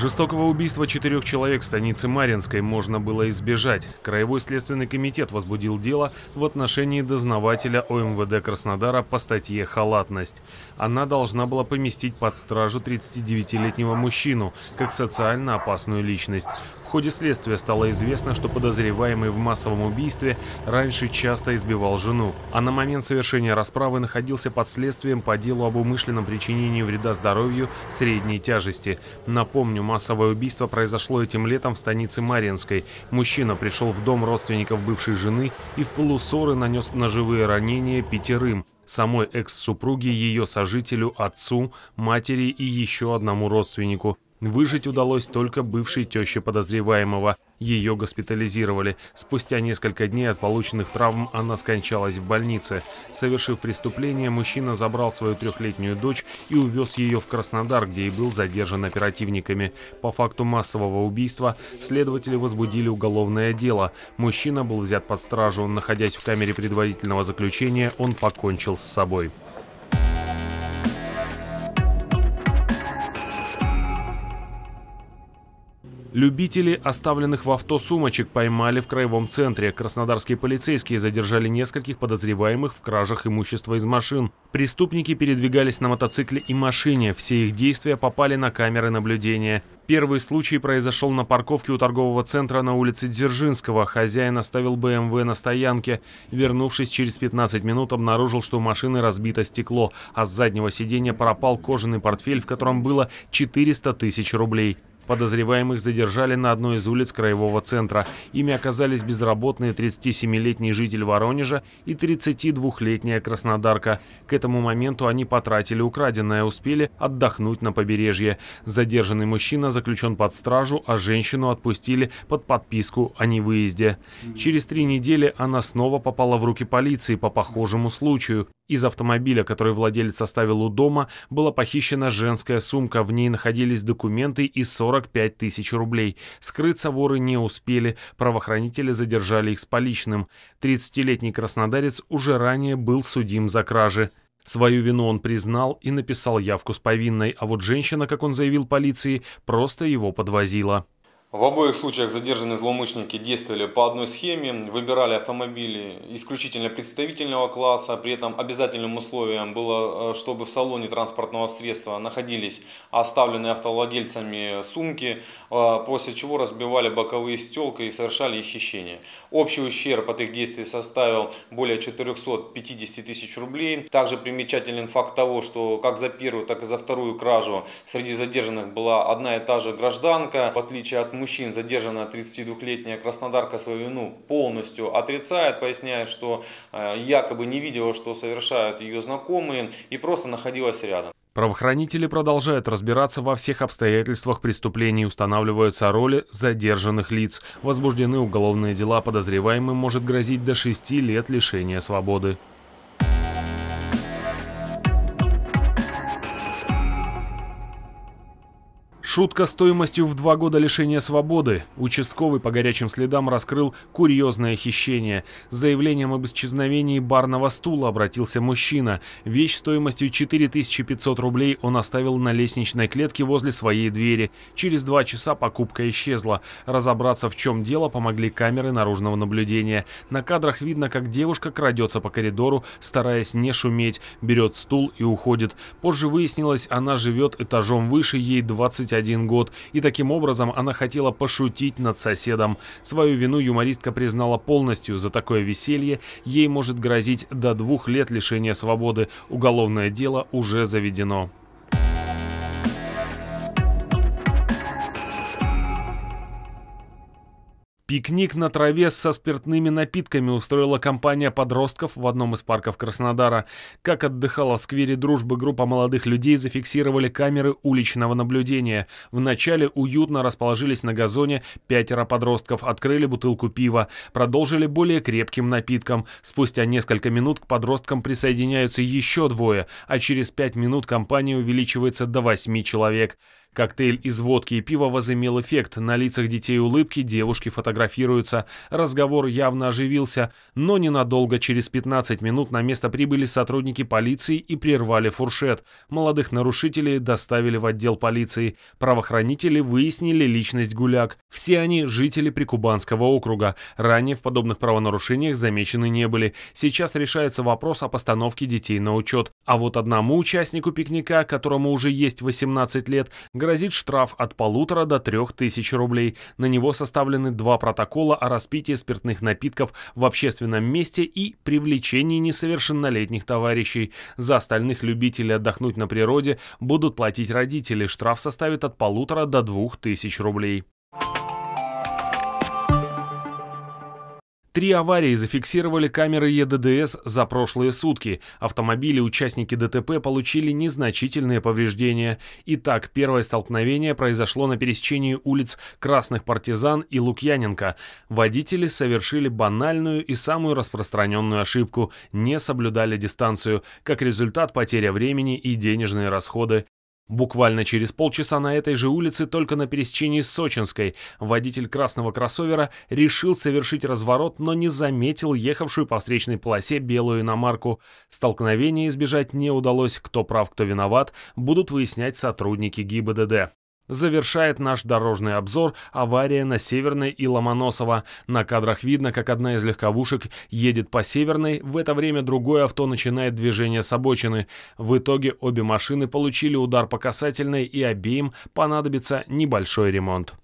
Жестокого убийства четырех человек в станице Маринской можно было избежать. Краевой следственный комитет возбудил дело в отношении дознавателя ОМВД Краснодара по статье «Халатность». Она должна была поместить под стражу 39-летнего мужчину, как социально опасную личность. В ходе следствия стало известно, что подозреваемый в массовом убийстве раньше часто избивал жену, а на момент совершения расправы находился под следствием по делу об умышленном причинении вреда здоровью средней тяжести. Напомню, массовое убийство произошло этим летом в станице Маринской. Мужчина пришел в дом родственников бывшей жены и в полусоры нанес ножевые ранения пятерым самой экс-супруге, ее сожителю, отцу, матери и еще одному родственнику. Выжить удалось только бывшей теще подозреваемого. Ее госпитализировали. Спустя несколько дней от полученных травм она скончалась в больнице. Совершив преступление, мужчина забрал свою трехлетнюю дочь и увез ее в Краснодар, где и был задержан оперативниками. По факту массового убийства следователи возбудили уголовное дело. Мужчина был взят под стражу. Находясь в камере предварительного заключения, он покончил с собой. Любители оставленных в авто сумочек поймали в краевом центре. Краснодарские полицейские задержали нескольких подозреваемых в кражах имущества из машин. Преступники передвигались на мотоцикле и машине. Все их действия попали на камеры наблюдения. Первый случай произошел на парковке у торгового центра на улице Дзержинского. Хозяин оставил БМВ на стоянке. Вернувшись через 15 минут, обнаружил, что у машины разбито стекло, а с заднего сиденья пропал кожаный портфель, в котором было 400 тысяч рублей. Подозреваемых задержали на одной из улиц краевого центра. Ими оказались безработные 37-летний житель Воронежа и 32-летняя краснодарка. К этому моменту они потратили украденное, успели отдохнуть на побережье. Задержанный мужчина заключен под стражу, а женщину отпустили под подписку о невыезде. Через три недели она снова попала в руки полиции по похожему случаю. Из автомобиля, который владелец оставил у дома, была похищена женская сумка. В ней находились документы и 45 тысяч рублей. Скрыться воры не успели. Правоохранители задержали их с поличным. 30-летний краснодарец уже ранее был судим за кражи. Свою вину он признал и написал явку с повинной, а вот женщина, как он заявил полиции, просто его подвозила. В обоих случаях задержанные злоумышленники действовали по одной схеме, выбирали автомобили исключительно представительного класса, при этом обязательным условием было, э, чтобы в салоне транспортного средства находились оставленные автовладельцами сумки, э, после чего разбивали боковые стелка и совершали их Общий ущерб от их действий составил более 450 тысяч рублей. Также примечателен факт того, что как за первую, так и за вторую кражу среди задержанных была одна и та же гражданка, в отличие от мужчин задержана 32-летняя краснодарка свою вину полностью отрицает, поясняя, что э, якобы не видела, что совершают ее знакомые и просто находилась рядом. Правоохранители продолжают разбираться во всех обстоятельствах преступлений, устанавливаются роли задержанных лиц. Возбуждены уголовные дела, подозреваемым может грозить до шести лет лишения свободы. Шутка стоимостью в два года лишения свободы. Участковый по горячим следам раскрыл курьезное хищение. С заявлением об исчезновении барного стула обратился мужчина. Вещь стоимостью 4500 рублей он оставил на лестничной клетке возле своей двери. Через два часа покупка исчезла. Разобраться, в чем дело, помогли камеры наружного наблюдения. На кадрах видно, как девушка крадется по коридору, стараясь не шуметь, берет стул и уходит. Позже выяснилось, она живет этажом выше, ей 21 21 год, и таким образом она хотела пошутить над соседом. Свою вину юмористка признала полностью, за такое веселье ей может грозить до двух лет лишения свободы, уголовное дело уже заведено. Пикник на траве со спиртными напитками устроила компания подростков в одном из парков Краснодара. Как отдыхала в сквере дружбы группа молодых людей, зафиксировали камеры уличного наблюдения. Вначале уютно расположились на газоне пятеро подростков, открыли бутылку пива, продолжили более крепким напитком. Спустя несколько минут к подросткам присоединяются еще двое, а через пять минут компания увеличивается до восьми человек. Коктейль из водки и пива возымел эффект, на лицах детей улыбки, девушки фотографируются, разговор явно оживился, но ненадолго, через 15 минут на место прибыли сотрудники полиции и прервали фуршет. Молодых нарушителей доставили в отдел полиции, правоохранители выяснили личность гуляк. Все они жители Прикубанского округа, ранее в подобных правонарушениях замечены не были. Сейчас решается вопрос о постановке детей на учет. А вот одному участнику пикника, которому уже есть 18 лет, грозит штраф от полутора до трех тысяч рублей. На него составлены два протокола о распитии спиртных напитков в общественном месте и привлечении несовершеннолетних товарищей. За остальных любителей отдохнуть на природе будут платить родители. Штраф составит от полутора до двух тысяч рублей. Три аварии зафиксировали камеры ЕДДС за прошлые сутки. Автомобили участники ДТП получили незначительные повреждения. Итак, первое столкновение произошло на пересечении улиц Красных Партизан и Лукьяненко. Водители совершили банальную и самую распространенную ошибку – не соблюдали дистанцию. Как результат, потеря времени и денежные расходы Буквально через полчаса на этой же улице, только на пересечении с Сочинской, водитель красного кроссовера решил совершить разворот, но не заметил ехавшую по встречной полосе белую иномарку. Столкновения избежать не удалось, кто прав, кто виноват, будут выяснять сотрудники ГИБДД. Завершает наш дорожный обзор авария на Северной и Ломоносова. На кадрах видно, как одна из легковушек едет по Северной, в это время другое авто начинает движение с обочины. В итоге обе машины получили удар по касательной и обеим понадобится небольшой ремонт.